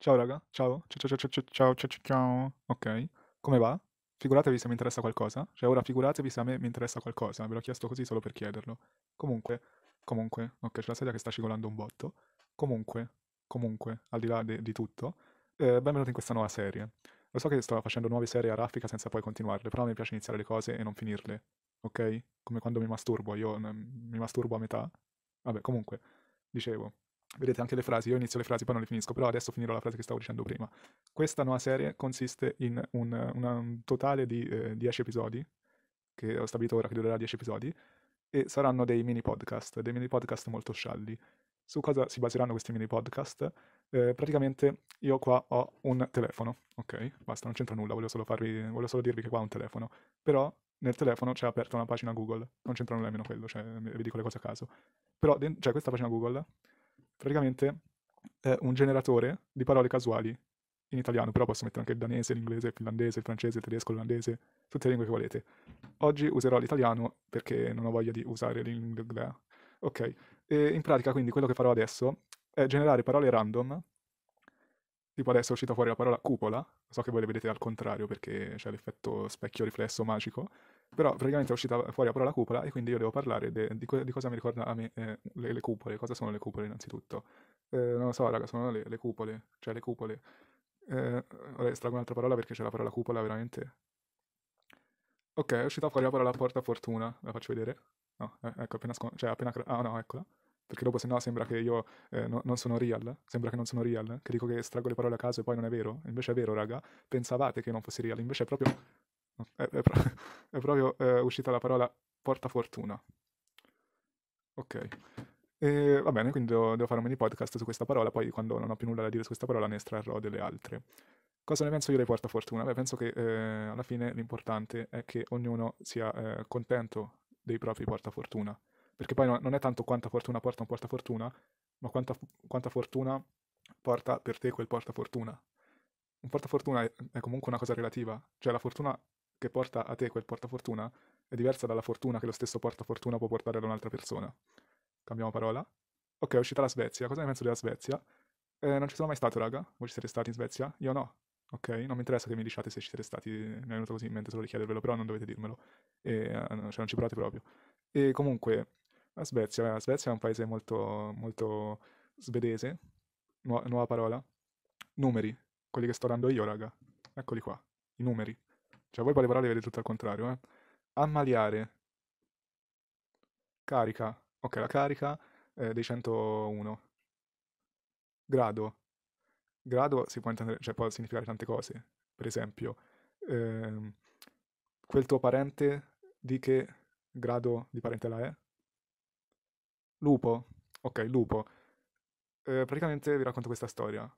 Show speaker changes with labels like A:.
A: Ciao raga, ciao, ciao, ciao, ciao, ciao, ciao, ciao, ciao, ciao. Ok, come va? Figuratevi se mi interessa qualcosa. Cioè, ora figuratevi se a me mi interessa qualcosa. Ve l'ho chiesto così solo per chiederlo. Comunque, comunque, ok, c'è la sedia che sta scivolando un botto. Comunque, comunque, al di là de- di tutto, eh, benvenuti in questa nuova serie. Lo so che sto facendo nuove serie a raffica senza poi continuarle, però mi piace iniziare le cose e non finirle. Ok? Come quando mi masturbo, io n- mm, mi masturbo a metà. Vabbè, comunque, dicevo, Vedete anche le frasi, io inizio le frasi, poi non le finisco, però adesso finirò la frase che stavo dicendo prima. Questa nuova serie consiste in un, un totale di eh, 10 episodi, che ho stabilito ora che durerà 10 episodi, e saranno dei mini podcast, dei mini podcast molto scialli. Su cosa si baseranno questi mini podcast? Eh, praticamente io qua ho un telefono, ok? Basta, non c'entra nulla, voglio solo, farvi, volevo solo dirvi che qua ho un telefono. Però nel telefono c'è aperta una pagina Google, non c'entra nulla nemmeno quello, cioè vi dico le cose a caso. Però c'è cioè, questa pagina Google praticamente è un generatore di parole casuali in italiano, però posso mettere anche il danese, l'inglese, il finlandese, il francese, il tedesco, l'olandese, tutte le lingue che volete. Oggi userò l'italiano perché non ho voglia di usare l'inglese. Ok, e in pratica quindi quello che farò adesso è generare parole random, tipo adesso è uscita fuori la parola cupola, so che voi le vedete al contrario perché c'è l'effetto specchio riflesso magico, però praticamente è uscita fuori a parola cupola e quindi io devo parlare de, di, di, cosa mi ricorda a me eh, le, le, cupole, cosa sono le cupole innanzitutto. Eh, non lo so, raga, sono le, le cupole, cioè le cupole. Eh, ora estraggo un'altra parola perché c'è la parola cupola veramente. Ok, è uscita fuori la parola porta fortuna, la faccio vedere. No, eh, ecco, appena, scon- cioè, appena... Ah no, eccola perché dopo se no sembra che io eh, no, non sono real, sembra che non sono real, che dico che estraggo le parole a caso e poi non è vero, invece è vero raga, pensavate che non fosse real, invece è proprio è, è, pro- è proprio eh, uscita la parola portafortuna. Ok. E, va bene, quindi devo, devo, fare un mini podcast su questa parola, poi quando non ho più nulla da dire su questa parola ne estrarrò delle altre. Cosa ne penso io dei portafortuna? Beh, penso che eh, alla fine l'importante è che ognuno sia eh, contento dei propri portafortuna, perché poi non è tanto quanta fortuna porta un portafortuna, ma quanta, quanta fortuna porta per te quel portafortuna. Un portafortuna è, è comunque una cosa relativa, cioè la fortuna che porta a te quel portafortuna è diversa dalla fortuna che lo stesso portafortuna può portare ad un'altra persona. Cambiamo parola. Ok, è uscita la Svezia. Cosa ne penso della Svezia? Eh, non ci sono mai stato, raga. Voi ci siete stati in Svezia? Io no. Ok, non mi interessa che mi diciate se ci siete stati, mi è venuto così in mente solo di chiedervelo, però non dovete dirmelo. E, eh, cioè, non ci provate proprio. E comunque, la Svezia, la Svezia è un paese molto, molto svedese, nu- nuova parola. Numeri, quelli che sto dando io, raga. Eccoli qua, i numeri. Cioè, voi con le parole avete tutto al contrario, eh. Ammaliare. Carica. Ok, la carica è eh, dei 101. Grado. Grado si può intendere, cioè può significare tante cose. Per esempio, ehm, quel tuo parente di che grado di parentela è? Lupo. Ok, lupo. Eh, praticamente vi racconto questa storia.